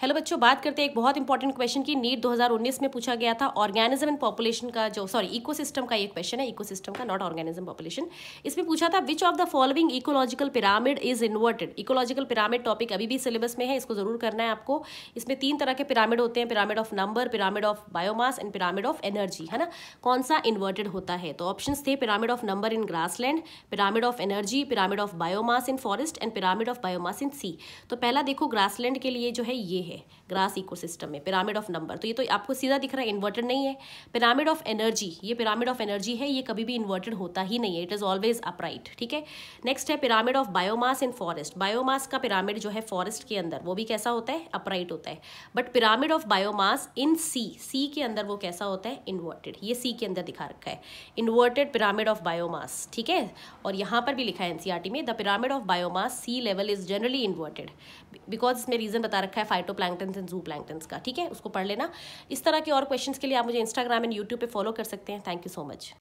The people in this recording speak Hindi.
हेलो बच्चों बात करते हैं एक बहुत इंपॉर्टेंट क्वेश्चन की नीट 2019 में पूछा गया था ऑर्गेनिज्म एंड पॉपुलेशन का जो सॉरी इकोसिस्टम का ये क्वेश्चन है इकोसिस्टम का नॉट ऑर्गेनिज्म पॉपुलेशन इसमें पूछा था which of the following ecological pyramid is inverted ecological pyramid topic अभी भी सिलेबस में है इसको जरूर करना है आपको इसमें तीन तरह के पिरामिड होते हैं pyramid of number pyramid of biomass and pyramid of energy है ना कौन सा इन्वर्टेड होता है तो ऑप्शन थे pyramid of number in land pyramid of energy pyramid of biomass in forest and pyramid of biomass in sea तो पहला देखो ग्रासलैंड के लिए जो है ये है ग्रास इकोसिस्टम में पिरामिड ऑफ नंबर तो ये तो आपको सीधा दिख रहा है इन्वर्टेड नहीं है पिरामिड ऑफ एनर्जी ये पिरामिड ऑफ एनर्जी है ये कभी भी इन्वर्टेड होता ही नहीं है इट इज़ ऑलवेज अपराइट ठीक है नेक्स्ट है pyramid of biomass in forest biomass का पिरामिड जो है फॉरेस्ट के अंदर वो भी कैसा होता है अपराइट होता है but pyramid of biomass in sea sea के अंदर वो कैसा होता है इन्वर्टेड ये सी के अंदर दिखा रखा है इन्वर्टेड पिरामिड ऑफ बायोमास ठीक है और यहाँ पर भी लिखा है एनसीआरटी e में the pyramid of biomass sea level is generally inverted because इसमें रीजन बता रखा है फाइटो माइक्रोप्लैंगटन्स एंड जू प्लैंगटन्स का ठीक है उसको पढ़ लेना इस तरह के और क्वेश्चंस के लिए आप मुझे इंस्टाग्राम एंड यूट्यूब पे फॉलो कर सकते हैं थैंक यू सो मच